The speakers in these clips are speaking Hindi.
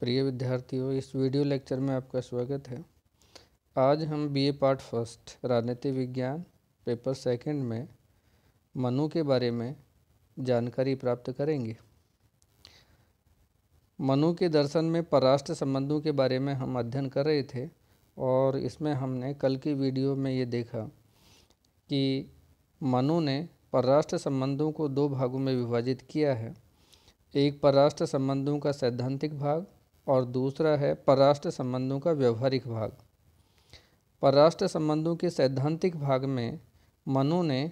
प्रिय विद्यार्थियों इस वीडियो लेक्चर में आपका स्वागत है आज हम बीए पार्ट फर्स्ट राजनीति विज्ञान पेपर सेकंड में मनु के बारे में जानकारी प्राप्त करेंगे मनु के दर्शन में पराष्ट्र संबंधों के बारे में हम अध्ययन कर रहे थे और इसमें हमने कल की वीडियो में ये देखा कि मनु ने परराष्ट्र संबंधों को दो भागों में विभाजित किया है एक परराष्ट्र संबंधों का सैद्धांतिक भाग और दूसरा है परराष्ट्र संबंधों का व्यवहारिक भाग परराष्ट्र संबंधों के सैद्धांतिक भाग में मनु ने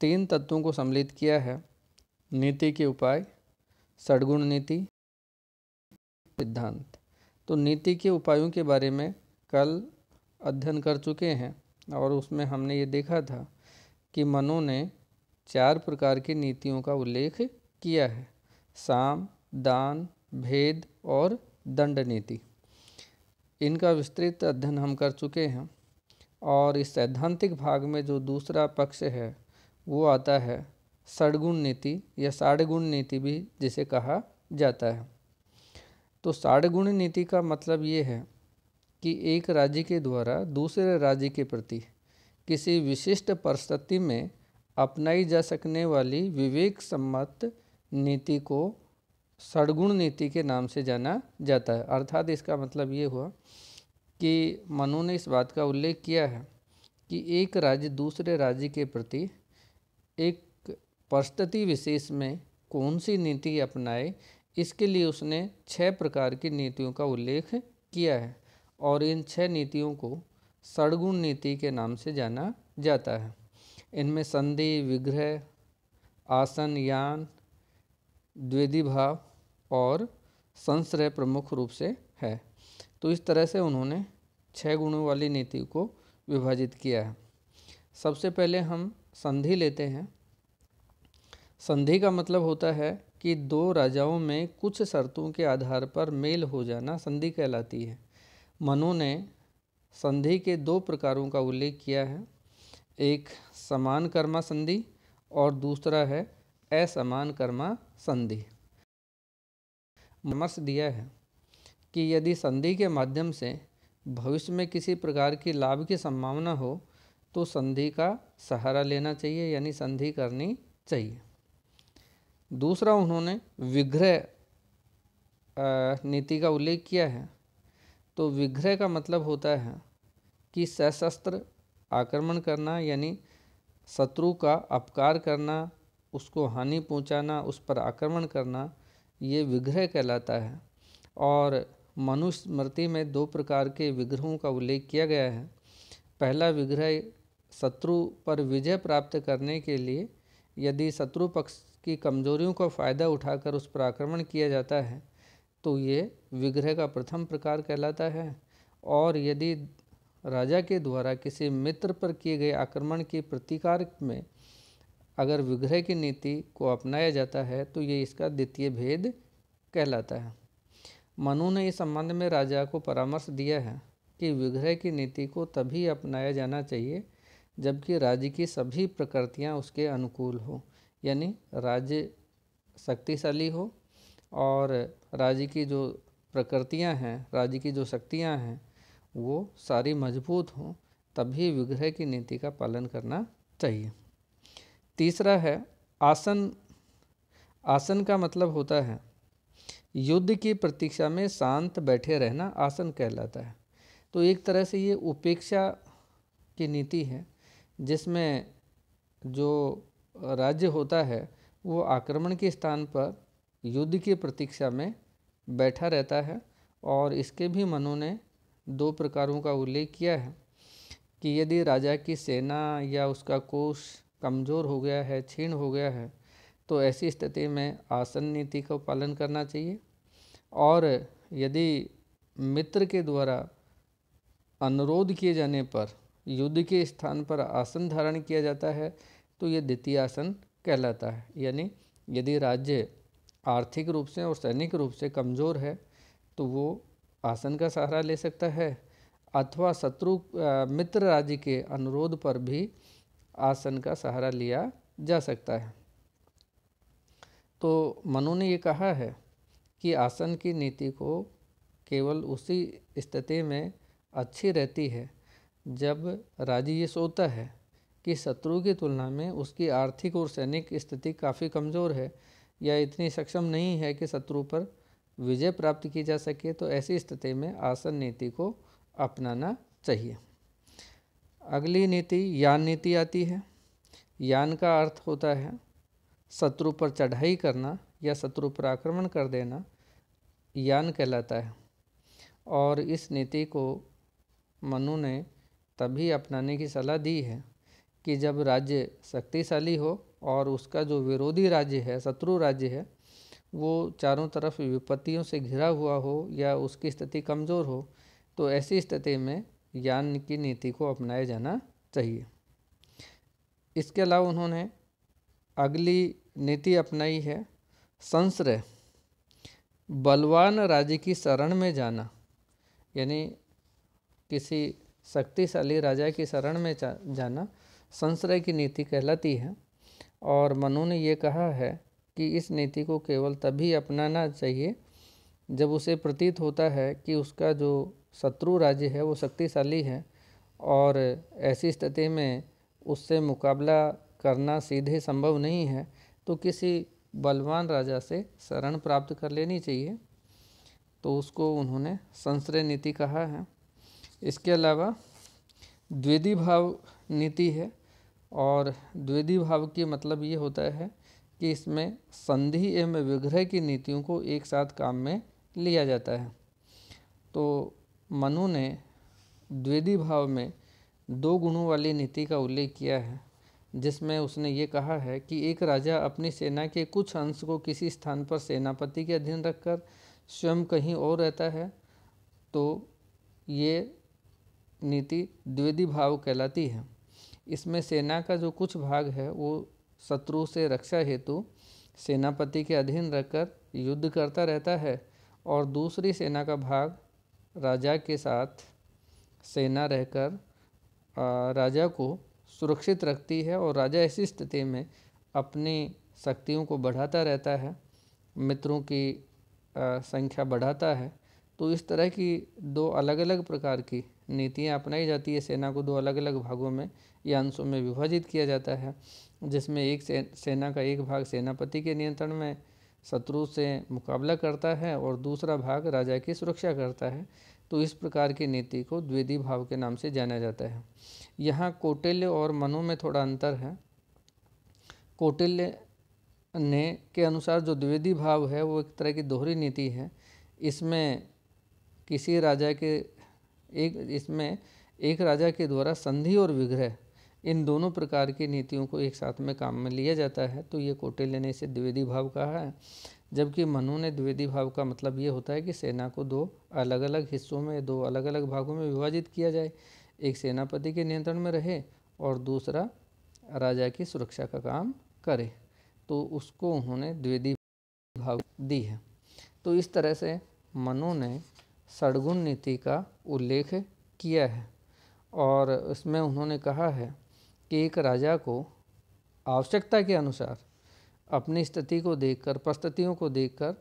तीन तत्वों को सम्मिलित किया है नीति के उपाय सड़गुण नीति सिद्धांत तो नीति के उपायों के बारे में कल अध्ययन कर चुके हैं और उसमें हमने ये देखा था कि मनु ने चार प्रकार की नीतियों का उल्लेख किया है साम दान भेद और दंड नीति इनका विस्तृत अध्ययन हम कर चुके हैं और इस सैद्धांतिक भाग में जो दूसरा पक्ष है वो आता है षडगुण नीति या साढ़गुण नीति भी जिसे कहा जाता है तो साढ़गुण नीति का मतलब ये है कि एक राज्य के द्वारा दूसरे राज्य के प्रति किसी विशिष्ट परिस्थिति में अपनाई जा सकने वाली विवेक सम्मत नीति को सड़गुण नीति के नाम से जाना जाता है अर्थात इसका मतलब ये हुआ कि मनु ने इस बात का उल्लेख किया है कि एक राज्य दूसरे राज्य के प्रति एक परिस्थिति विशेष में कौन सी नीति अपनाए इसके लिए उसने छह प्रकार की नीतियों का उल्लेख किया है और इन छह नीतियों को सड़गुण नीति के नाम से जाना जाता है इनमें संधि विग्रह आसन यान द्विधि भाव और संश्रय प्रमुख रूप से है तो इस तरह से उन्होंने छः गुणों वाली नीति को विभाजित किया है सबसे पहले हम संधि लेते हैं संधि का मतलब होता है कि दो राजाओं में कुछ शर्तों के आधार पर मेल हो जाना संधि कहलाती है मनु ने संधि के दो प्रकारों का उल्लेख किया है एक समान कर्मा संधि और दूसरा है असमान कर्मा संधि मर्श दिया है कि यदि संधि के माध्यम से भविष्य में किसी प्रकार की लाभ की संभावना हो तो संधि का सहारा लेना चाहिए यानी संधि करनी चाहिए दूसरा उन्होंने विग्रह नीति का उल्लेख किया है तो विग्रह का मतलब होता है कि सशस्त्र आक्रमण करना यानी शत्रु का अपकार करना उसको हानि पहुंचाना, उस पर आक्रमण करना ये विग्रह कहलाता है और मनुस्मृति में दो प्रकार के विग्रहों का उल्लेख किया गया है पहला विग्रह शत्रु पर विजय प्राप्त करने के लिए यदि शत्रु पक्ष की कमजोरियों का फ़ायदा उठाकर उस पर आक्रमण किया जाता है तो ये विग्रह का प्रथम प्रकार कहलाता है और यदि राजा के द्वारा किसी मित्र पर किए गए आक्रमण के प्रतिकार में अगर विग्रह की नीति को अपनाया जाता है तो ये इसका द्वितीय भेद कहलाता है मनु ने इस संबंध में राजा को परामर्श दिया है कि विग्रह की नीति को तभी अपनाया जाना चाहिए जबकि राज्य की सभी प्रकृतियाँ उसके अनुकूल हो यानी राज्य शक्तिशाली हो और राज्य की जो प्रकृतियाँ हैं राज्य की जो शक्तियाँ हैं वो सारी मजबूत हों तभी विग्रह की नीति का पालन करना चाहिए तीसरा है आसन आसन का मतलब होता है युद्ध की प्रतीक्षा में शांत बैठे रहना आसन कहलाता है तो एक तरह से ये उपेक्षा की नीति है जिसमें जो राज्य होता है वो आक्रमण के स्थान पर युद्ध की प्रतीक्षा में बैठा रहता है और इसके भी मनु ने दो प्रकारों का उल्लेख किया है कि यदि राजा की सेना या उसका कोष कमज़ोर हो गया है क्षीण हो गया है तो ऐसी स्थिति में आसन नीति का पालन करना चाहिए और यदि मित्र के द्वारा अनुरोध किए जाने पर युद्ध के स्थान पर आसन धारण किया जाता है तो ये द्वितीय आसन कहलाता है यानी यदि राज्य आर्थिक रूप से और सैनिक रूप से कमज़ोर है तो वो आसन का सहारा ले सकता है अथवा शत्रु मित्र राज्य के अनुरोध पर भी आसन का सहारा लिया जा सकता है तो मनु ने ये कहा है कि आसन की नीति को केवल उसी स्थिति में अच्छी रहती है जब राजी ये सोता है कि शत्रु की तुलना में उसकी आर्थिक और सैनिक स्थिति काफ़ी कमज़ोर है या इतनी सक्षम नहीं है कि शत्रु पर विजय प्राप्त की जा सके तो ऐसी स्थिति में आसन नीति को अपनाना चाहिए अगली नीति यान नीति आती है यान का अर्थ होता है शत्रु पर चढ़ाई करना या शत्रु पर आक्रमण कर देना यान कहलाता है और इस नीति को मनु ने तभी अपनाने की सलाह दी है कि जब राज्य शक्तिशाली हो और उसका जो विरोधी राज्य है शत्रु राज्य है वो चारों तरफ विपत्तियों से घिरा हुआ हो या उसकी स्थिति कमज़ोर हो तो ऐसी स्थिति में ज्ञान की नीति को अपनाया जाना चाहिए इसके अलावा उन्होंने अगली नीति अपनाई है संश्रय बलवान राज्य की शरण में जाना यानी किसी शक्तिशाली राजा की शरण में जाना संश्रय की नीति कहलाती है और मनु ने ये कहा है कि इस नीति को केवल तभी अपनाना चाहिए जब उसे प्रतीत होता है कि उसका जो शत्रु राज्य है वो शक्तिशाली है और ऐसी स्थिति में उससे मुकाबला करना सीधे संभव नहीं है तो किसी बलवान राजा से शरण प्राप्त कर लेनी चाहिए तो उसको उन्होंने संश्रय नीति कहा है इसके अलावा द्विधि भाव नीति है और द्विधि भाव की मतलब ये होता है कि इसमें संधि एवं विग्रह की नीतियों को एक साथ काम में लिया जाता है तो मनु ने द्विधि भाव में दो गुणों वाली नीति का उल्लेख किया है जिसमें उसने ये कहा है कि एक राजा अपनी सेना के कुछ अंश को किसी स्थान पर सेनापति के अधीन रखकर स्वयं कहीं और रहता है तो ये नीति द्विदी भाव कहलाती है इसमें सेना का जो कुछ भाग है वो शत्रु से रक्षा हेतु सेनापति के अधीन रखकर युद्ध करता रहता है और दूसरी सेना का भाग राजा के साथ सेना रहकर राजा को सुरक्षित रखती है और राजा ऐसी स्थिति में अपनी शक्तियों को बढ़ाता रहता है मित्रों की संख्या बढ़ाता है तो इस तरह की दो अलग अलग प्रकार की नीतियाँ अपनाई जाती है सेना को दो अलग अलग भागों में या अंशों में विभाजित किया जाता है जिसमें एक सेना का एक भाग सेनापति के नियंत्रण में शत्रु से मुकाबला करता है और दूसरा भाग राजा की सुरक्षा करता है तो इस प्रकार की नीति को द्विदी भाव के नाम से जाना जाता है यहाँ कौटिल्य और मनु में थोड़ा अंतर है कौटिल्य ने के अनुसार जो द्विवेदी भाव है वो एक तरह की दोहरी नीति है इसमें किसी राजा के एक इसमें एक राजा के द्वारा संधि और विग्रह इन दोनों प्रकार की नीतियों को एक साथ में काम में लिया जाता है तो ये कोटे लेने से द्विवेदी भाव कहा है जबकि मनु ने द्विवेदी भाव का मतलब ये होता है कि सेना को दो अलग अलग हिस्सों में दो अलग अलग भागों में विभाजित किया जाए एक सेनापति के नियंत्रण में रहे और दूसरा राजा की सुरक्षा का काम करे तो उसको उन्होंने द्विवेदी भाव दी है तो इस तरह से मनु ने सड़गुण नीति का उल्लेख किया है और इसमें उन्होंने कहा है कि एक राजा को आवश्यकता के अनुसार अपनी स्थिति को देखकर परिस्थितियों को देखकर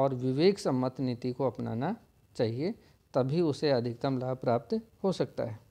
और विवेक सम्मत नीति को अपनाना चाहिए तभी उसे अधिकतम लाभ प्राप्त हो सकता है